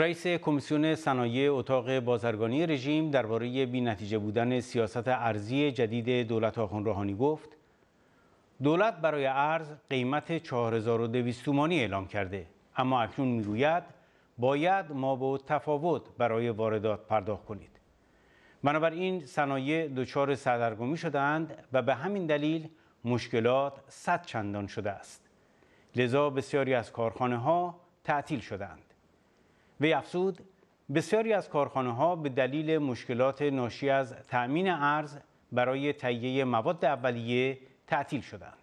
رئیس کمیسیون صنایع اتاق بازرگانی رژیم درباره بینتیجه بودن سیاست ارزی جدید دولت آخون روحانی گفت دولت برای ارز قیمت 4200 تومانی اعلام کرده اما اکنون میگوید باید ما با تفاوت برای واردات پرداخت کنید بنابراین صنایع دچار سردرگمی شدهاند و به همین دلیل مشکلات صد چندان شده است لذا بسیاری از کارخانه ها تعطیل شدند وی افزود بسیاری از کارخانه ها به دلیل مشکلات ناشی از تأمین ارز برای تهیه مواد اولیه تعطیل شدند.